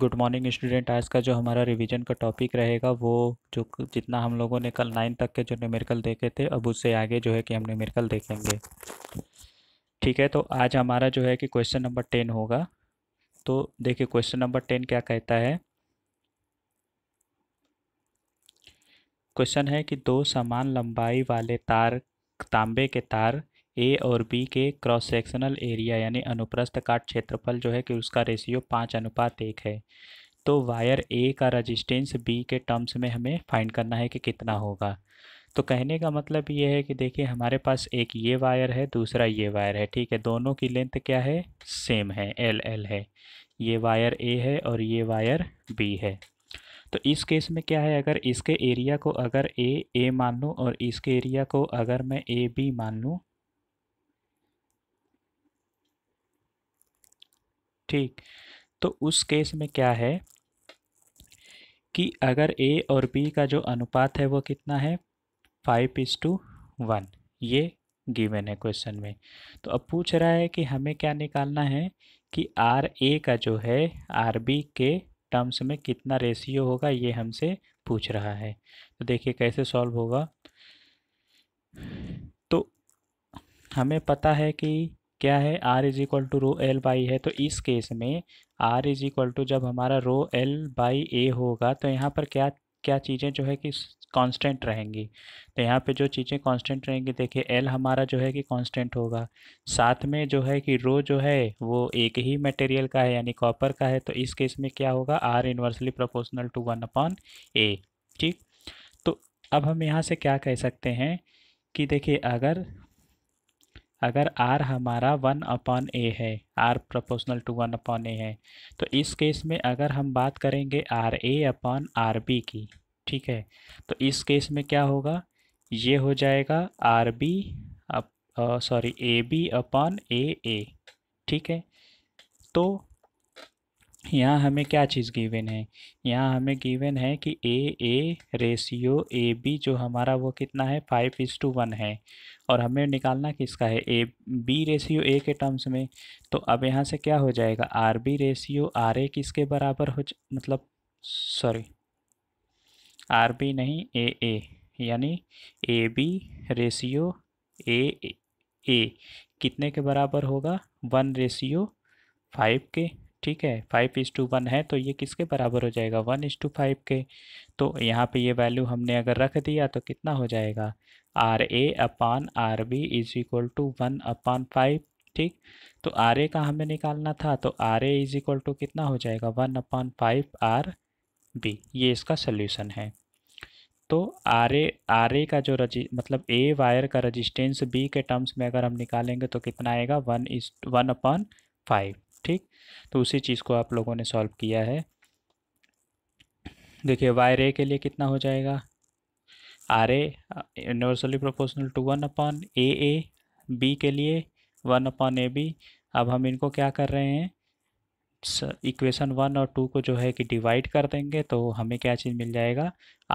good morning student आज का जो हमारा रिवीजन का टॉपिक रहेगा वो जो जितना हम लोगों ने कल नाइन तक के जो न्यूमेरिकल देखे थे अब उससे आगे जो है कि हम न्यूमेरिकल देखेंगे ठीक है तो आज हमारा जो है कि क्वेश्चन नंबर टेन होगा तो देखिए क्वेश्चन नंबर टेन क्या कहता है क्वेश्चन है कि दो समान लंबाई वाले तार तांबे के तार ए और बी के क्रॉस सेक्शनल एरिया यानी अनुप्रस्थ काट क्षेत्रफल जो है कि उसका रेशियो पाँच अनुपात एक है तो वायर ए का रजिस्टेंस बी के टर्म्स में हमें फाइंड करना है कि कितना होगा तो कहने का मतलब ये है कि देखिए हमारे पास एक ये वायर है दूसरा ये वायर है ठीक है दोनों की लेंथ क्या है सेम है एल एल है ये वायर ए है और ये वायर बी है तो इस केस में क्या है अगर इसके एरिया को अगर ए ए मान लूँ और इसके एरिया को अगर मैं ए बी मान लूँ ठीक तो उस केस में क्या है कि अगर ए और बी का जो अनुपात है वो कितना है फाइव इज टू वन ये गिवन है क्वेश्चन में तो अब पूछ रहा है कि हमें क्या निकालना है कि आर ए का जो है आर बी के टर्म्स में कितना रेशियो होगा ये हमसे पूछ रहा है तो देखिए कैसे सॉल्व होगा तो हमें पता है कि क्या है R is equal to rho L by है तो इस केस में आर इज इक्वल टू जब हमारा रो एल बाई ए होगा तो यहाँ पर क्या क्या चीज़ें जो है कि कांस्टेंट रहेंगी तो यहाँ पे जो चीज़ें कांस्टेंट रहेंगी देखिए एल हमारा जो है कि कांस्टेंट होगा साथ में जो है कि रो जो है वो एक ही मटेरियल का है यानी कॉपर का है तो इस केस में क्या होगा R inversely proportional to one upon A ठीक तो अब हम यहाँ से क्या कह सकते हैं कि देखिए अगर अगर आर हमारा वन अपॉन ए है R proportional to one upon A है तो इस केस में अगर हम बात करेंगे R A upon R B की ठीक है तो इस केस में क्या होगा ये हो जाएगा R B sorry A B upon A A ठीक है तो यहाँ हमें क्या चीज़ गिवन है यहाँ हमें गिवन है कि ए ए रेशियो ए बी जो हमारा वो कितना है फाइव इज़ टू वन है और हमें निकालना किसका है ए बी रेशियो ए के टर्म्स में तो अब यहाँ से क्या हो जाएगा R B ratio R A किसके बराबर हो मतलब सॉरी आर बी नहीं ए ए यानी ए बी रेशियो ए ए कितने के बराबर होगा वन रेशियो फाइव के ठीक है फाइव इज़ टू वन है तो ये किसके बराबर हो जाएगा वन इज़ टू फाइव के तो यहाँ पे ये वैल्यू हमने अगर रख दिया तो कितना हो जाएगा R A upon R B is equal to one upon five ठीक तो आर ए का हमें निकालना था तो R A is equal to कितना हो जाएगा one upon five R B ये इसका सोल्यूशन है तो आर ए आर ए का जो रजि मतलब ए वायर का रजिस्टेंस बी के टर्म्स में अगर हम निकालेंगे तो कितना आएगा one is one upon five ठीक तो उसी चीज़ को आप लोगों ने सॉल्व किया है देखिए वायर ए के लिए कितना हो जाएगा R A universally proportional to one upon A A B के लिए वन अपॉन ए बी अब हम इनको क्या कर रहे हैं इक्वेशन वन और टू को जो है कि डिवाइड कर देंगे तो हमें क्या चीज़ मिल जाएगा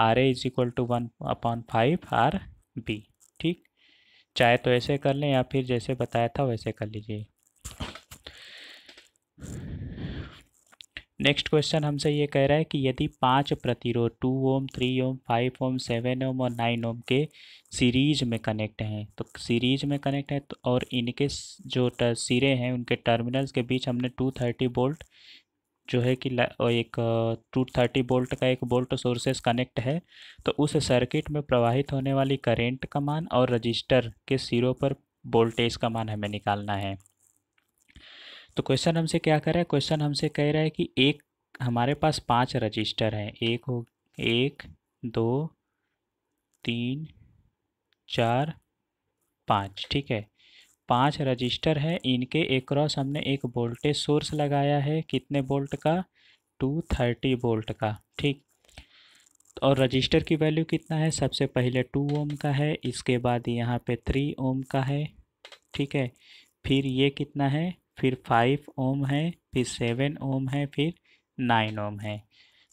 R A is equal to one upon five R B ठीक चाहे तो ऐसे कर लें या फिर जैसे बताया था वैसे कर लीजिए नेक्स्ट क्वेश्चन हमसे ये कह रहा है कि यदि पांच प्रतिरोध two ohm three ohm five ohm seven ohm और नाइन ओम के सीरीज में कनेक्ट हैं तो सीरीज में कनेक्ट है तो और इनके जो सिरे हैं उनके टर्मिनल्स के बीच हमने टू थर्टी बोल्ट जो है कि एक टू थर्टी बोल्ट का एक बोल्ट सोर्सेस कनेक्ट है तो उस सर्किट में प्रवाहित होने वाली करेंट का मान और रजिस्टर के सिरों पर वोल्टेज का मान हमें निकालना है तो क्वेश्चन हमसे क्या कर रहा है क्वेश्चन हमसे कह रहा है कि एक हमारे पास पांच रजिस्टर हैं एक हो एक दो तीन चार पाँच ठीक है पांच रजिस्टर है इनके एक्रॉस हमने एक वोल्टेज सोर्स लगाया है कितने वोल्ट का टू थर्टी वोल्ट का ठीक और रजिस्टर की वैल्यू कितना है सबसे पहले टू ओम का है इसके बाद यहाँ पे थ्री ओम का है ठीक है फिर ये कितना है फिर फाइव ओम है फिर सेवन ओम है फिर नाइन ओम है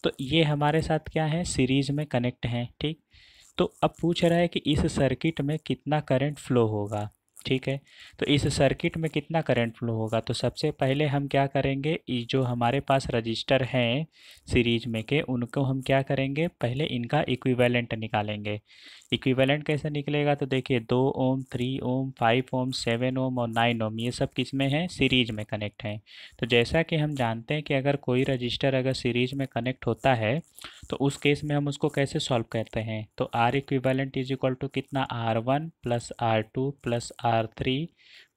तो ये हमारे साथ क्या है सीरीज में कनेक्ट हैं ठीक तो अब पूछ रहा है कि इस सर्किट में कितना करंट फ्लो होगा ठीक है तो इस सर्किट में कितना करंट फ्लो होगा तो सबसे पहले हम क्या करेंगे जो हमारे पास रजिस्टर हैं सीरीज में के उनको हम क्या करेंगे पहले इनका इक्विवेलेंट निकालेंगे इक्विवेलेंट कैसे निकलेगा तो देखिए दो ohm three ohm five ohm seven ohm और नाइन ओम ये सब किस में हैं सीरीज में कनेक्ट हैं तो जैसा कि हम जानते हैं कि अगर कोई रजिस्टर अगर सीरीज में कनेक्ट होता है तो उस केस में हम उसको कैसे सॉल्व करते हैं तो R equivalent is equal to कितना R one plus R two plus R R three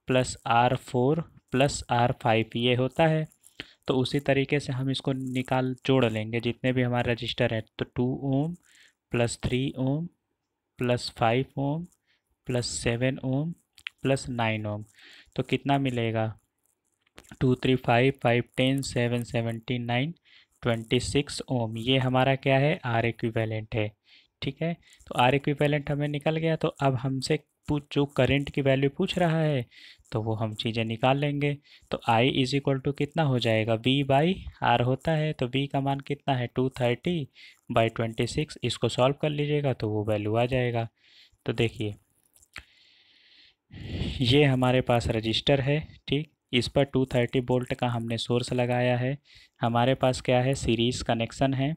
plus R four plus R five ये होता है तो उसी तरीके से हम इसको निकाल जोड़ लेंगे जितने भी हमारे रजिस्टर हैं तो two ohm plus three ohm plus five ohm plus seven ohm plus nine ohm तो कितना मिलेगा two three five five ten seven seventy nine twenty six ohm ये हमारा क्या है आर इक्विवेलेंट है ठीक है तो आर इक्विवेलेंट हमें निकल गया तो अब हमसे जो करंट की वैल्यू पूछ रहा है तो वो हम चीज़ें निकाल लेंगे तो आई इज इक्वल टू कितना हो जाएगा वी बाई आर होता है तो वी का मान कितना है two thirty by twenty six इसको सॉल्व कर लीजिएगा तो वो वैल्यू आ जाएगा तो देखिए ये हमारे पास रजिस्टर है ठीक इस पर टू थर्टी बोल्ट का हमने सोर्स लगाया है हमारे पास क्या है सीरीज़ कनेक्शन है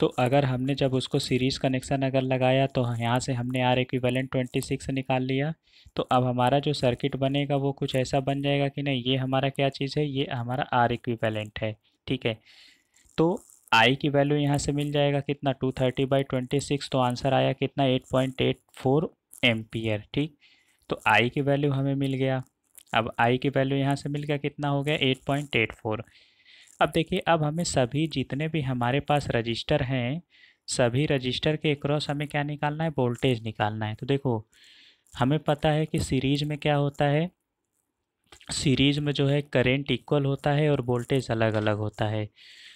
तो अगर हमने जब उसको सीरीज़ कनेक्शन अगर लगाया तो यहाँ से हमने आर इक्विवेलेंट ट्वेंटी सिक्स निकाल लिया तो अब हमारा जो सर्किट बनेगा वो कुछ ऐसा बन जाएगा कि नहीं ये हमारा क्या चीज़ है ये हमारा आर इक्विवेलेंट है ठीक है तो आई की वैल्यू यहाँ से मिल जाएगा कितना two thirty by twenty six तो आंसर आया कितना एट पॉइंट एट फोर एर ठीक तो आई की वैल्यू हमें मिल गया अब आई की वैल्यू यहाँ से मिल गया कितना हो गया एट पॉइंट एट फोर अब देखिए अब हमें सभी जितने भी हमारे पास रजिस्टर हैं सभी रजिस्टर के क्रॉस हमें क्या निकालना है वोल्टेज निकालना है तो देखो हमें पता है कि सीरीज में क्या होता है सीरीज में जो है करेंट इक्वल होता है और वोल्टेज अलग अलग होता है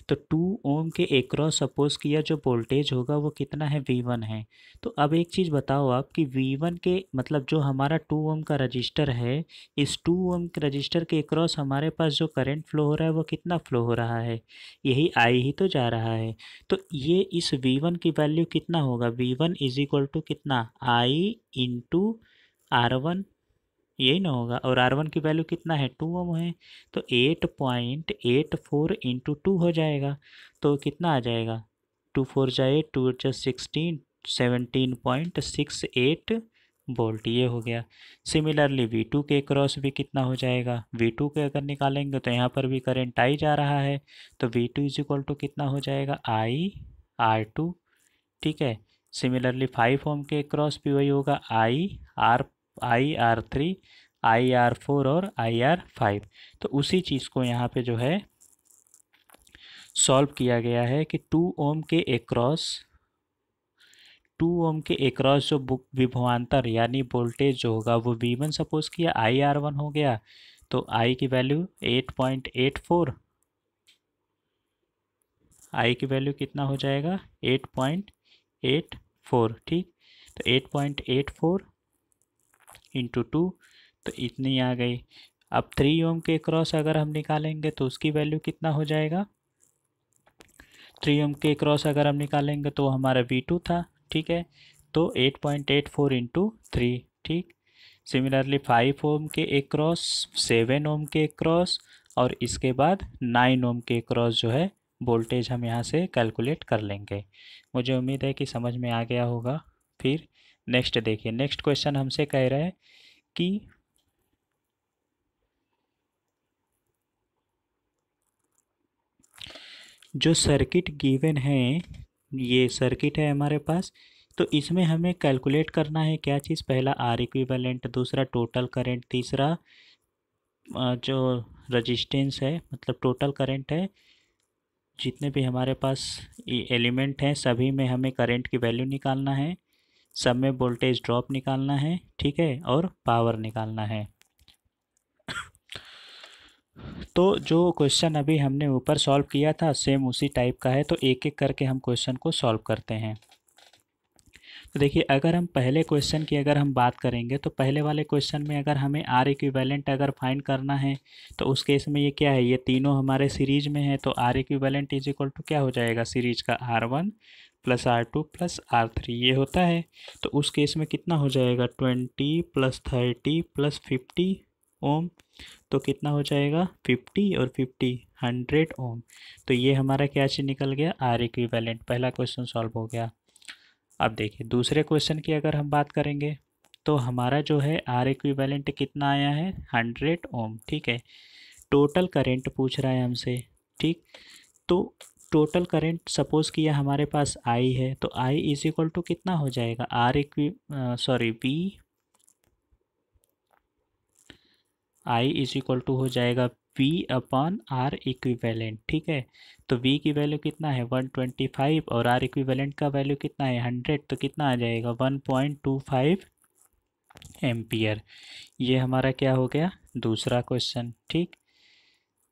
तो टू ओम के एक्रॉस सपोज किया जो वोल्टेज होगा वो कितना है वी वन है तो अब एक चीज़ बताओ आप कि वी वन के मतलब जो हमारा टू ओम का रजिस्टर है इस टू ओम के रजिस्टर के एक्रॉस हमारे पास जो करंट फ्लो हो रहा है वो कितना फ्लो हो रहा है यही आई ही तो जा रहा है तो ये इस वी वन की वैल्यू कितना होगा V one is equal to कितना आई इंटू आर वन यही ना होगा और आर वन की वैल्यू कितना है टू ओम है तो eight point eight four into two हो जाएगा तो कितना आ जाएगा टू फोर जाए टू एट जा sixteen seventeen point six eight volt ये हो गया सिमिलरली वी टू के क्रॉस भी कितना हो जाएगा वी टू के अगर निकालेंगे तो यहाँ पर भी करेंट आई जा रहा है तो V two is equal to कितना हो जाएगा आई आर टू ठीक है सिमिलरली फाइव ओम के क्रॉस भी वही होगा I R I R three I R four और आई आर फाइव तो उसी चीज़ को यहाँ पे जो है सॉल्व किया गया है कि टू ओम के एक्रॉस टू ओम के एक्रॉस जो विभवान्तर यानी वोल्टेज जो होगा वो वी वन सपोज किया आई आर वन हो गया तो आई की value eight point eight four I की वैल्यू कितना हो जाएगा एट पॉइंट एट फोर ठीक तो eight point eight four into two तो इतनी आ गई अब थ्री ओम के क्रॉस अगर हम निकालेंगे तो उसकी वैल्यू कितना हो जाएगा थ्री ओम के क्रॉस अगर हम निकालेंगे तो हमारा वी टू था ठीक है तो eight point eight four into three ठीक सिमिलरली फाइव ओम के एक क्रॉस सेवन ओम के एक क्रॉस और इसके बाद नाइन ओम के क्रॉस जो है वोल्टेज हम यहाँ से कैलकुलेट कर लेंगे मुझे उम्मीद है कि समझ में आ गया होगा फिर नेक्स्ट देखिए नेक्स्ट क्वेश्चन हमसे कह रहा है कि जो सर्किट गिवन है ये सर्किट है हमारे पास तो इसमें हमें कैलकुलेट करना है क्या चीज़ पहला आर इक्विवेलेंट दूसरा टोटल करंट तीसरा जो रजिस्टेंस है मतलब टोटल करंट है जितने भी हमारे पास एलिमेंट हैं सभी में हमें करंट की वैल्यू निकालना है सब में वोल्टेज ड्रॉप निकालना है ठीक है और पावर निकालना है तो जो क्वेश्चन अभी हमने ऊपर सॉल्व किया था सेम उसी टाइप का है तो एक एक करके हम क्वेश्चन को सॉल्व करते हैं तो देखिए अगर हम पहले क्वेश्चन की अगर हम बात करेंगे तो पहले वाले क्वेश्चन में अगर हमें आर इक्विवेलेंट अगर फाइंड करना है तो उस केस में ये क्या है ये तीनों हमारे सीरीज में है तो R equivalent is equal to क्या हो जाएगा सीरीज का R one plus R two plus R three ये होता है तो उस केस में कितना हो जाएगा twenty plus thirty plus fifty ohm तो कितना हो जाएगा फिफ्टी और फिफ्टी हंड्रेड ओम तो ये हमारा क्या चीज़ निकल गया आर इक्विवेलेंट पहला क्वेश्चन सॉल्व हो गया अब देखिए दूसरे क्वेश्चन की अगर हम बात करेंगे तो हमारा जो है आर इक्विवेलेंट कितना आया है हंड्रेड ओम ठीक है टोटल करेंट पूछ रहा है हमसे ठीक तो टोटल करंट सपोज़ किया हमारे पास आई है तो आई इज इक्वल टू कितना हो जाएगा R equi sorry B I is equal to हो जाएगा वी अपॉन आर इक्विवेलेंट ठीक है तो वी की वैल्यू कितना है वन ट्वेंटी फाइव और आर इक्विवेलेंट का वैल्यू कितना है हंड्रेड तो कितना आ जाएगा वन पॉइंट टू फाइव ये हमारा क्या हो गया दूसरा क्वेश्चन ठीक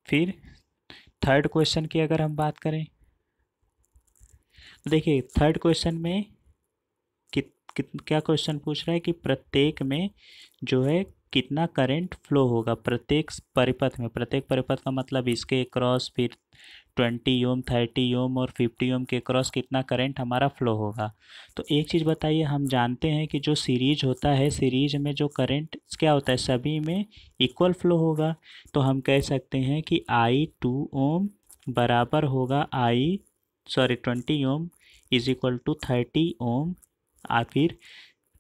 फिर थर्ड क्वेश्चन की अगर हम बात करें तो देखिए थर्ड क्वेश्चन में कि, कि, क्या क्वेश्चन पूछ रहा है कि प्रत्येक में जो है कितना करंट फ्लो होगा प्रत्येक परिपथ में प्रत्येक परिपथ का मतलब इसके क्रॉस फिर ट्वेंटी ओम थर्टी ओम और फिफ्टी ओम के क्रॉस कितना करंट हमारा फ्लो होगा तो एक चीज़ बताइए हम जानते हैं कि जो सीरीज होता है सीरीज में जो करंट क्या होता है सभी में इक्वल फ्लो होगा तो हम कह सकते हैं कि आई टू ओम बराबर होगा I sorry twenty ohm is equal to thirty ohm आखिर फिर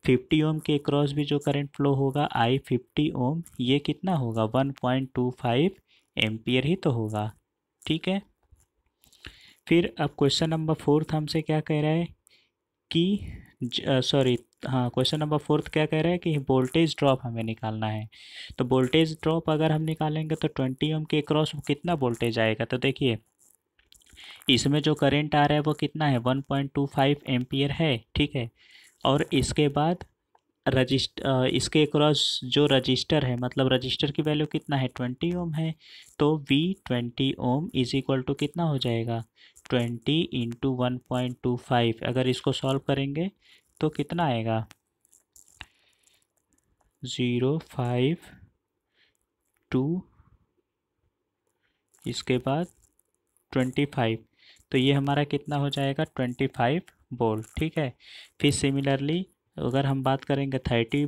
50 ओम के क्रॉस भी जो करंट फ्लो होगा आई 50 ओम ये कितना होगा 1.25 पॉइंट ही तो होगा ठीक है फिर अब क्वेश्चन नंबर फोर्थ हमसे क्या कह रहा है कि सॉरी हाँ क्वेश्चन नंबर फोर्थ क्या कह रहा है कि वोल्टेज ड्रॉप हमें निकालना है तो वोल्टेज ड्रॉप अगर हम निकालेंगे तो ट्वेंटी ओम के क्रॉस कितना वोल्टेज आएगा तो देखिए इसमें जो करंट आ रहा है वो कितना है वन पॉइंट टू फाइव है ठीक है और इसके बाद रजिस्ट इसके क्रॉस जो रजिस्टर है मतलब रजिस्टर की वैल्यू कितना है ट्वेंटी ओम है तो V twenty ohm is equal to कितना हो जाएगा twenty into one point two five अगर इसको सॉल्व करेंगे तो कितना आएगा ज़ीरो फाइव टू इसके बाद ट्वेंटी फाइव तो ये हमारा कितना हो जाएगा ट्वेंटी फाइव बोल्ट ठीक है फिर सिमिलरली अगर हम बात करेंगे थर्टी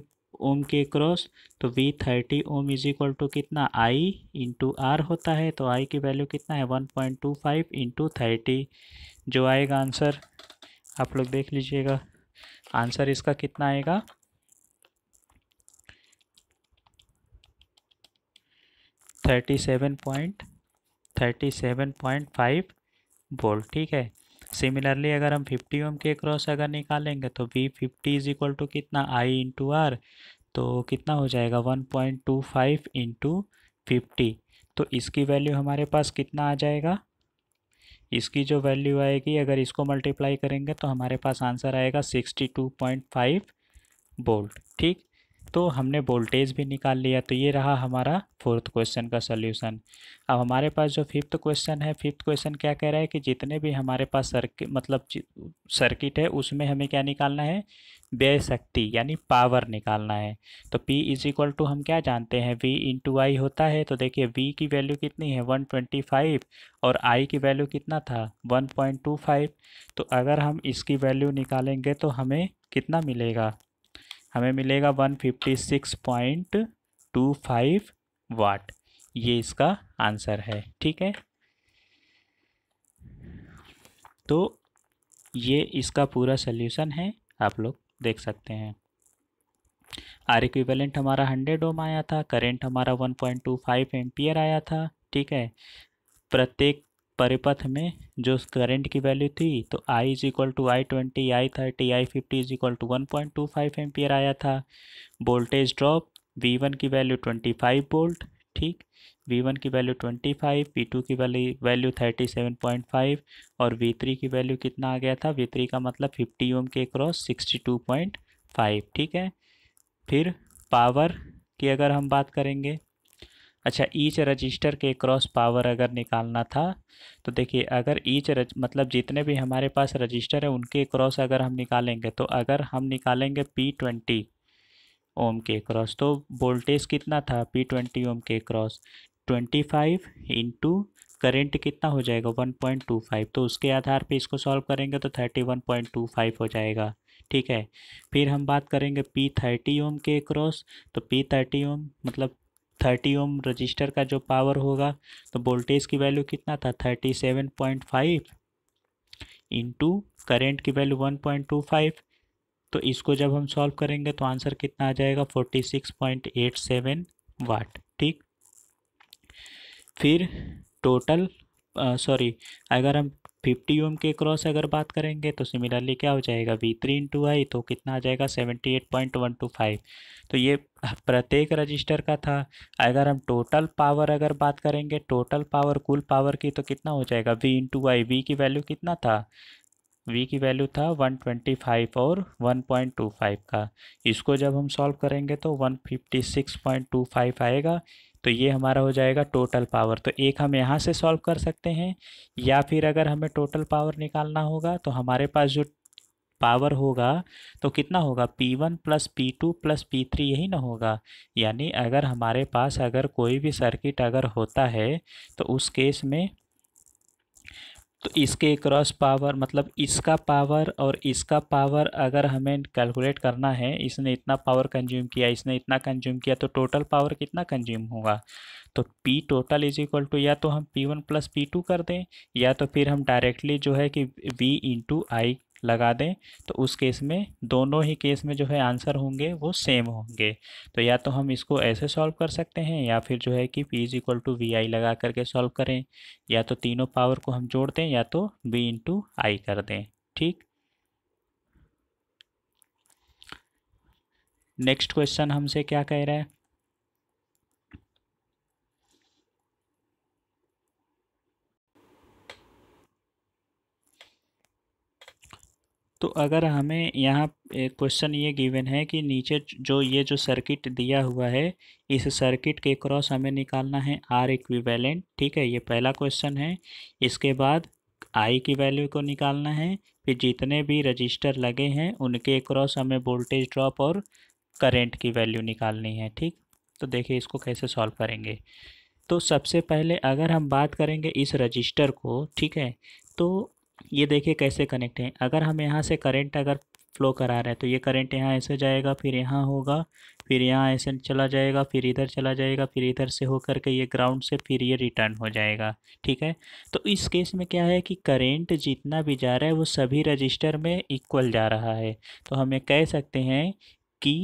ओम के क्रॉस तो V thirty ohm is equal to कितना आई इंटू आर होता है तो आई की वैल्यू कितना है one point two five into thirty जो आएगा आंसर आप लोग देख लीजिएगा आंसर इसका कितना आएगा thirty seven point thirty seven point five बोल ठीक है सिमिलरली अगर हम फिफ्टी ओम के क्रॉस अगर निकालेंगे तो V fifty is equal to कितना आई इंटू आर तो कितना हो जाएगा one point two five into fifty तो इसकी वैल्यू हमारे पास कितना आ जाएगा इसकी जो वैल्यू आएगी अगर इसको मल्टीप्लाई करेंगे तो हमारे पास आंसर आएगा sixty two point five volt ठीक तो हमने वोल्टेज भी निकाल लिया तो ये रहा हमारा फोर्थ क्वेश्चन का सोल्यूशन अब हमारे पास जो फिफ्थ क्वेश्चन है फिफ्थ क्वेश्चन क्या कह रहा है कि जितने भी हमारे पास सर्किट मतलब सर्किट है उसमें हमें क्या निकालना है व्यय शक्ति यानी पावर निकालना है तो P इज इक्वल टू हम क्या जानते हैं V इंटू आई होता है तो देखिए V की वैल्यू कितनी है 125 और I की वैल्यू कितना था 1.25 तो अगर हम इसकी वैल्यू निकालेंगे तो हमें कितना मिलेगा हमें मिलेगा one fifty six point two five watt ये इसका आंसर है ठीक है तो ये इसका पूरा सल्यूशन है आप लोग देख सकते हैं आर इक्विवेलेंट हमारा हंड्रेड ओम आया था करेंट हमारा one point two five ampere आया था ठीक है प्रत्येक परिपथ में जो करंट की वैल्यू थी तो I is equal to I twenty I thirty I fifty is equal to one point two five ampere आया था वोल्टेज ड्रॉप वी वन की वैल्यू ट्वेंटी फाइव वोल्ट ठीक वी वन की value twenty five V two की value value thirty seven point five और V three की value कितना आ गया था वी थ्री का मतलब फिफ्टी ओम के cross sixty two point five ठीक है फिर पावर की अगर हम बात करेंगे अच्छा ईच रजिस्टर के क्रॉस पावर अगर निकालना था तो देखिए अगर ईच रज मतलब जितने भी हमारे पास रजिस्टर है उनके क्रॉस अगर हम निकालेंगे तो अगर हम निकालेंगे पी ट्वेंटी ओम के क्रॉस तो वोल्टेज कितना था पी ट्वेंटी ओम के cross twenty five into current कितना हो जाएगा वन पॉइंट टू फाइव तो उसके आधार पे इसको सॉल्व करेंगे तो thirty one point two five हो जाएगा ठीक है फिर हम बात करेंगे पी थर्टी ओम के क्रॉस तो पी थर्टी ओम मतलब थर्टी ओम रजिस्टर का जो पावर होगा तो वोल्टेज की वैल्यू कितना था thirty seven point five into current की value one point two five तो इसको जब हम सॉल्व करेंगे तो आंसर कितना आ जाएगा forty six point eight seven watt ठीक फिर टोटल सॉरी अगर हम फिफ्टी ओम के क्रॉस अगर बात करेंगे तो सिमिलरली क्या हो जाएगा वी थ्री इंटू आई तो कितना आ जाएगा seventy eight point one two five तो ये प्रत्येक रजिस्टर का था अगर हम टोटल पावर अगर बात करेंगे टोटल पावर कुल पावर की तो कितना हो जाएगा वी इंटू आई वी की वैल्यू कितना था वी की वैल्यू था 125 और 1.25 का इसको जब हम सॉल्व करेंगे तो 156.25 आएगा तो ये हमारा हो जाएगा टोटल पावर तो एक हम यहाँ से सॉल्व कर सकते हैं या फिर अगर हमें टोटल पावर निकालना होगा तो हमारे पास जो पावर होगा तो कितना होगा P1 one plus P two plus P three यही ना होगा यानी अगर हमारे पास अगर कोई भी सर्किट अगर होता है तो उस केस में तो इसके क्रॉस पावर मतलब इसका पावर और इसका पावर अगर हमें कैलकुलेट करना है इसने इतना पावर कंज्यूम किया इसने इतना कंज्यूम किया तो टोटल पावर कितना कंज्यूम होगा तो P total is equal to या तो हम P1 वन प्लस पी कर दें या तो फिर हम डायरेक्टली जो है कि V इंटू आई लगा दें तो उस केस में दोनों ही केस में जो है आंसर होंगे वो सेम होंगे तो या तो हम इसको ऐसे सॉल्व कर सकते हैं या फिर जो है कि P is equal to V I लगा करके सॉल्व करें या तो तीनों पावर को हम जोड़ दें या तो B इंटू आई कर दें ठीक नेक्स्ट क्वेश्चन हमसे क्या कह रहा है तो अगर हमें यहाँ क्वेश्चन ये गिवन है कि नीचे जो ये जो सर्किट दिया हुआ है इस सर्किट के क्रॉस हमें निकालना है आर इक्विवेलेंट ठीक है ये पहला क्वेश्चन है इसके बाद आई की वैल्यू को निकालना है फिर जितने भी रजिस्टर लगे हैं उनके क्रॉस हमें वोल्टेज ड्रॉप और करेंट की वैल्यू निकालनी है ठीक तो देखिए इसको कैसे सॉल्व करेंगे तो सबसे पहले अगर हम बात करेंगे इस रजिस्टर को ठीक है तो ये देखिए कैसे कनेक्ट है अगर हम यहाँ से करंट अगर फ्लो करा रहे हैं तो ये करंट यहाँ ऐसे जाएगा फिर यहाँ होगा फिर यहाँ ऐसे चला जाएगा फिर इधर चला जाएगा फिर इधर से होकर के ये ग्राउंड से फिर ये रिटर्न हो जाएगा ठीक है तो इस केस में क्या है कि करंट जितना भी जा रहा है वो सभी रजिस्टर में इक्वल जा रहा है तो हम ये कह सकते हैं कि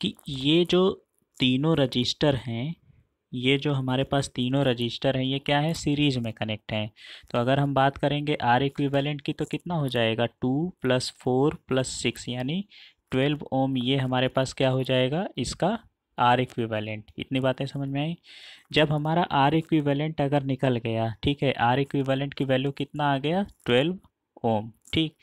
कि ये जो तीनों रजिस्टर हैं ये जो हमारे पास तीनों रजिस्टर हैं ये क्या है सीरीज़ में कनेक्ट हैं तो अगर हम बात करेंगे आर इक्विवेलेंट की तो कितना हो जाएगा two plus four plus six यानी ट्वेल्व ओम ये हमारे पास क्या हो जाएगा इसका आर इक्विवेलेंट इतनी बातें समझ में आई जब हमारा आर इक्विवेलेंट अगर निकल गया ठीक है आर इक्विवेलेंट की वैल्यू कितना आ गया ट्वेल्व ओम ठीक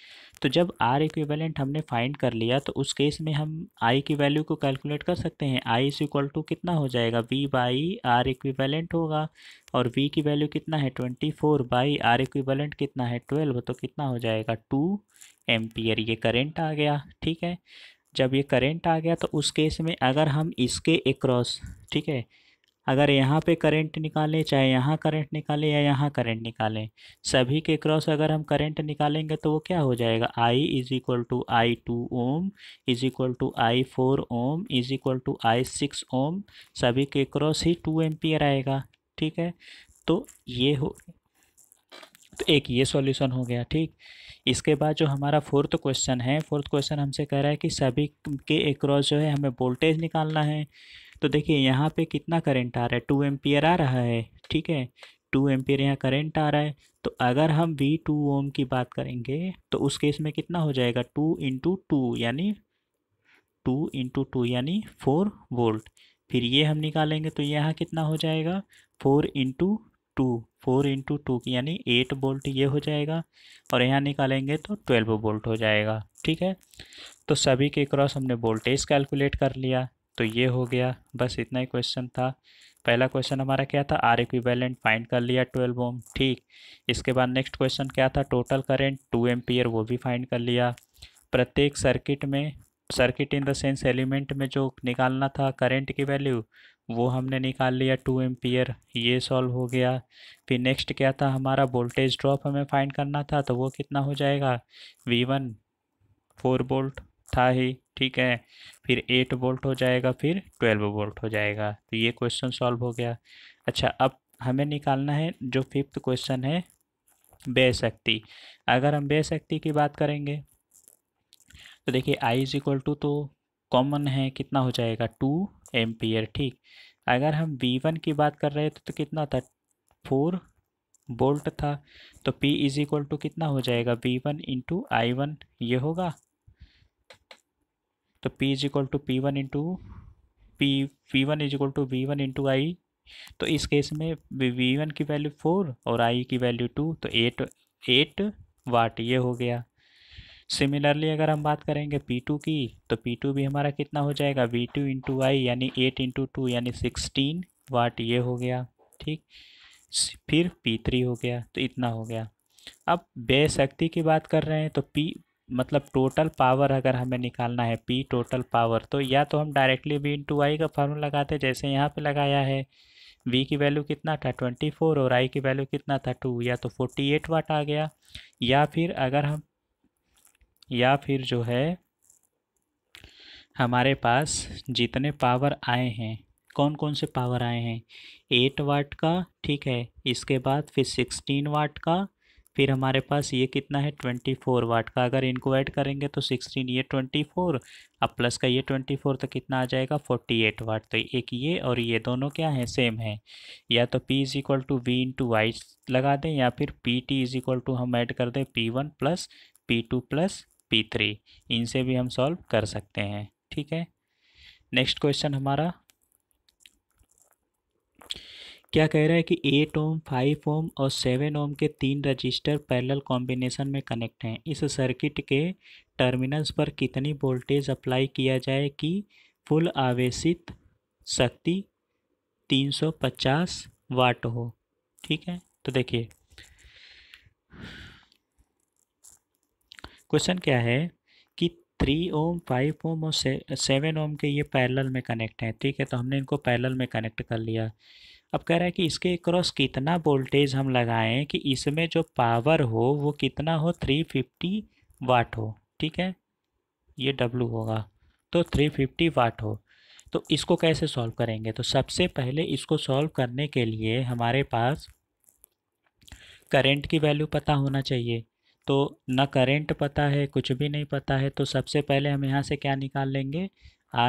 तो जब आर इक्विवेलेंट हमने फाइंड कर लिया तो उस केस में हम आई की वैल्यू को कैलकुलेट कर सकते हैं आई इज इक्वल टू कितना हो जाएगा वी बाई आर इक्विवेलेंट होगा और वी की वैल्यू कितना है twenty four by R equivalent कितना है ट्वेल्व तो कितना हो जाएगा टू एम्पियर ये करेंट आ गया ठीक है जब ये करेंट आ गया तो उस केस में अगर हम इसके एक ठीक है अगर यहाँ पे करंट निकालें चाहे यहाँ करंट निकालें या यहाँ करंट निकालें सभी के क्रॉस अगर हम करंट निकालेंगे तो वो क्या हो जाएगा I is equal to I two ohm is equal to I four ohm is equal to I six ohm सभी के क्रॉस ही टू एम्पियर आएगा ठीक है तो ये हो तो एक ये सॉल्यूशन हो गया ठीक इसके बाद जो हमारा फोर्थ क्वेश्चन है फोर्थ क्वेश्चन हमसे कह रहा है कि सभी के एक्रॉस जो है हमें वोल्टेज निकालना है तो देखिए यहाँ पे कितना करंट आ रहा है टू एम्पियर आ रहा है ठीक है टू एम्पियर यहाँ करंट आ रहा है तो अगर हम वी टू ओम की बात करेंगे तो उस केस में कितना हो जाएगा टू इंटू टू यानी टू इंटू टू यानी फोर वोल्ट फिर ये हम निकालेंगे तो यहाँ कितना हो जाएगा four into two four into two यानी एट वोल्ट ये हो जाएगा और यहाँ निकालेंगे तो ट्वेल्व वोल्ट हो जाएगा ठीक है तो सभी के क्रॉस हमने वोल्टेज कैलकुलेट कर लिया तो ये हो गया बस इतना ही क्वेश्चन था पहला क्वेश्चन हमारा क्या था आर इक्विवेलेंट फाइंड कर लिया ट्वेल्व ओम ठीक इसके बाद नेक्स्ट क्वेश्चन क्या था टोटल करेंट टू एम वो भी फाइंड कर लिया प्रत्येक सर्किट में circuit in the sense element में जो निकालना था करेंट की वैल्यू वो हमने निकाल लिया टू एम ये सॉल्व हो गया फिर नेक्स्ट क्या था हमारा वोल्टेज ड्रॉप हमें फाइंड करना था तो वो कितना हो जाएगा वी वन फोर वोल्ट था ही ठीक है फिर एट वोल्ट हो जाएगा फिर ट्वेल्व वोल्ट हो जाएगा तो ये क्वेश्चन सॉल्व हो गया अच्छा अब हमें निकालना है जो फिफ्थ क्वेश्चन है व्यय शक्ति अगर हम व्यय शक्ति की बात करेंगे तो देखिए आई इज इक्वल टू तो कॉमन है कितना हो जाएगा टू एम्पियर ठीक अगर हम वी वन की बात कर रहे थे तो, तो कितना था फोर बोल्ट था तो P इज इक्वल टू कितना हो जाएगा V1 one into I one ये होगा तो P is equal to P one into P P one is equal to V one into I तो इस केस में वी वन की वैल्यू फोर और आई की वैल्यू टू तो एट एट वाट ये हो गया सिमिलरली अगर हम बात करेंगे पी टू की तो पी टू भी हमारा कितना हो जाएगा वी टू इंटू आई यानी एट इंटू टू यानी सिक्सटीन वाट ये हो गया ठीक फिर पी थ्री हो गया तो इतना हो गया अब व्यय शक्ति की बात कर रहे हैं तो पी मतलब टोटल पावर अगर हमें निकालना है पी टोटल पावर तो या तो हम डायरेक्टली वी इंटू आई का फार्मूला लगाते जैसे यहाँ पे लगाया है वी की वैल्यू कितना था ट्वेंटी फोर और आई की वैल्यू कितना था टू या तो फोर्टी एट वाट आ गया या फिर अगर हम या फिर जो है हमारे पास जितने पावर आए हैं कौन कौन से पावर आए हैं एट वाट का ठीक है इसके बाद फिर सिक्सटीन वाट का फिर हमारे पास ये कितना है ट्वेंटी फोर वाट का अगर इनको ऐड करेंगे तो सिक्सटीन ये ट्वेंटी फोर अब प्लस का ये ट्वेंटी फोर तो कितना आ जाएगा फोर्टी एट वाट तो एक ये और ये दोनों क्या हैं सेम है या तो P is equal to V two Y लगा दें या फिर P T is equal to हम ऐड कर दें P one plus P two plus P three इनसे भी हम सॉल्व कर सकते हैं ठीक है नेक्स्ट क्वेश्चन हमारा क्या कह रहा है कि एट ओम फाइव ओम और सेवन ओम के तीन रजिस्टर पैरेलल कॉम्बिनेशन में कनेक्ट हैं इस सर्किट के टर्मिनल्स पर कितनी वोल्टेज अप्लाई किया जाए कि फुल आवेशित शक्ति 350 वाट हो ठीक है तो देखिए क्वेश्चन क्या है कि थ्री ओम फाइव ओम और सेवन ओम के ये पैरेलल में कनेक्ट हैं ठीक है तो हमने इनको पैरेलल में कनेक्ट कर लिया अब कह रहा है कि इसके क्रॉस कितना वोल्टेज हम लगाएं कि इसमें जो पावर हो वो कितना हो थ्री फिफ्टी वाट हो ठीक है ये डब्लू होगा तो थ्री फिफ्टी वाट हो तो इसको कैसे सॉल्व करेंगे तो सबसे पहले इसको सॉल्व करने के लिए हमारे पास करंट की वैल्यू पता होना चाहिए तो ना करंट पता है कुछ भी नहीं पता है तो सबसे पहले हम यहाँ से क्या निकाल लेंगे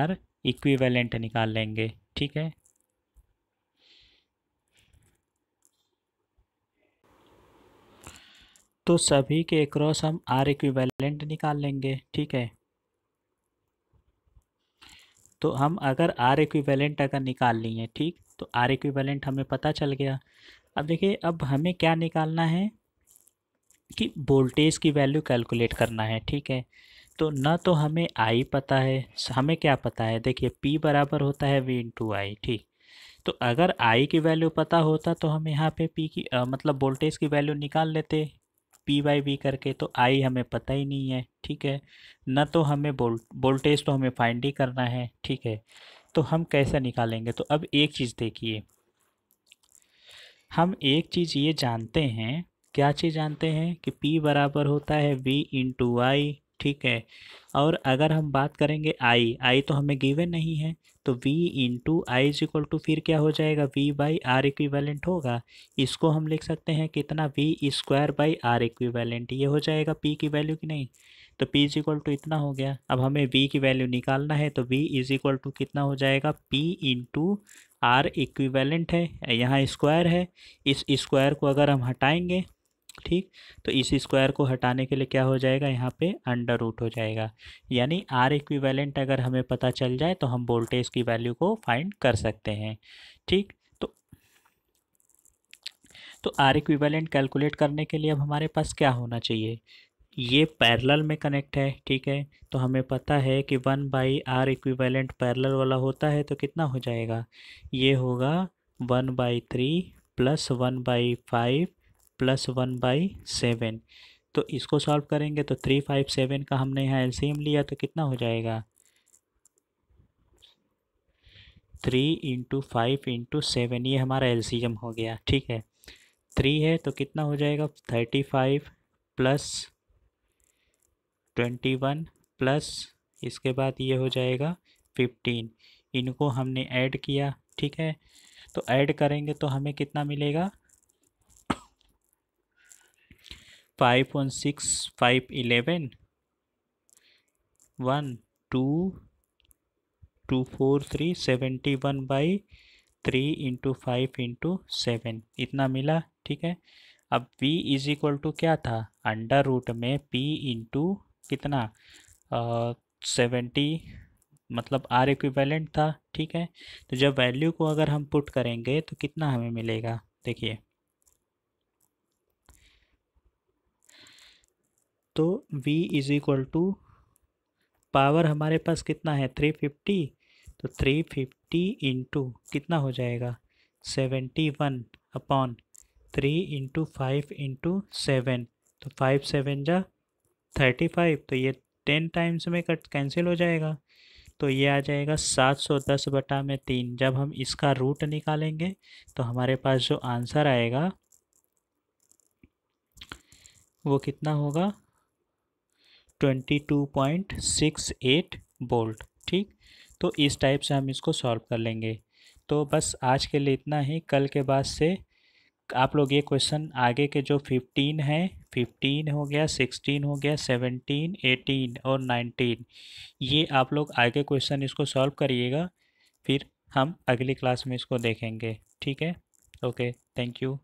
आर इक्विवेलेंट निकाल लेंगे ठीक है तो सभी के अक्रॉस हम आर इक्विवेलेंट निकाल लेंगे ठीक है तो हम अगर आर इक्विवेलेंट अगर निकाल लिए ठीक तो आर इक्विवेलेंट हमें पता चल गया अब देखिए अब हमें क्या निकालना है कि वोल्टेज की वैल्यू कैलकुलेट करना है ठीक है तो ना तो हमें आई पता है हमें क्या पता है देखिए पी बराबर होता है वी इंटू आई ठीक तो अगर आई की वैल्यू पता होता तो हम यहाँ पे पी की आ, मतलब वोल्टेज की वैल्यू निकाल लेते पी वाई वी करके तो आई हमें पता ही नहीं है ठीक है ना तो हमें वोल्टेज तो हमें फाइंड ही करना है ठीक है तो हम कैसे निकालेंगे तो अब एक चीज़ देखिए हम एक चीज़ ये जानते हैं क्या चीज़ जानते हैं कि P बराबर होता है V इंटू आई ठीक है और अगर हम बात करेंगे आई आई तो हमें गिवन नहीं है तो v into I is equal to फिर क्या हो जाएगा v बाई आर इक्विवेलेंट होगा इसको हम लिख सकते हैं कितना v square by R equivalent ये हो जाएगा p की वैल्यू की नहीं तो p इज इक्वल टू इतना हो गया अब हमें v की वैल्यू निकालना है तो v इज इक्वल टू कितना हो जाएगा p इंटू आर इक्विवेलेंट है यहाँ स्क्वायर है इस स्क्वायर को अगर हम हटाएंगे ठीक तो इस स्क्वायर को हटाने के लिए क्या हो जाएगा यहाँ पे अंडर रूट हो जाएगा यानी आर इक्विवेलेंट अगर हमें पता चल जाए तो हम वोल्टेज की वैल्यू को फाइंड कर सकते हैं ठीक तो तो आर इक्विवेलेंट कैलकुलेट करने के लिए अब हमारे पास क्या होना चाहिए ये पैरेलल में कनेक्ट है ठीक है तो हमें पता है कि one by R equivalent parallel वाला होता है तो कितना हो जाएगा ये होगा one by three plus one by five plus one by seven तो इसको सॉल्व करेंगे तो थ्री फाइव सेवन का हमने यहाँ एलसीएम लिया तो कितना हो जाएगा three into five into seven ये हमारा एलसीएम हो गया ठीक है थ्री है तो कितना हो जाएगा thirty five plus twenty one plus इसके बाद ये हो जाएगा फिफ्टीन इनको हमने ऐड किया ठीक है तो ऐड करेंगे तो हमें कितना मिलेगा five one six five eleven one two two four three seventy one by three into five into seven इतना मिला ठीक है अब v इज इक्वल टू क्या था अंडर रूट में p इंटू कितना सेवेंटी मतलब आर इक्विवेलेंट था ठीक है तो जब वैल्यू को अगर हम पुट करेंगे तो कितना हमें मिलेगा देखिए तो v is equal to power हमारे पास कितना है थ्री फिफ्टी तो थ्री फिफ्टी इंटू कितना हो जाएगा seventy one upon three into five into seven तो फाइव सेवन जा थर्टी फाइव तो ये टेन टाइम्स में कट कैंसिल हो जाएगा तो ये आ जाएगा सात सौ दस बटा में तीन जब हम इसका रूट निकालेंगे तो हमारे पास जो आंसर आएगा वो कितना होगा twenty two point six eight volt ठीक तो इस टाइप से हम इसको सॉल्व कर लेंगे तो बस आज के लिए इतना ही कल के बाद से आप लोग ये क्वेश्चन आगे के जो फिफ्टीन हैं फिफ्टीन हो गया सिक्सटीन हो गया सेवनटीन एटीन और नाइनटीन ये आप लोग आगे क्वेश्चन इसको सॉल्व करिएगा फिर हम अगली क्लास में इसको देखेंगे ठीक है ओके थैंक यू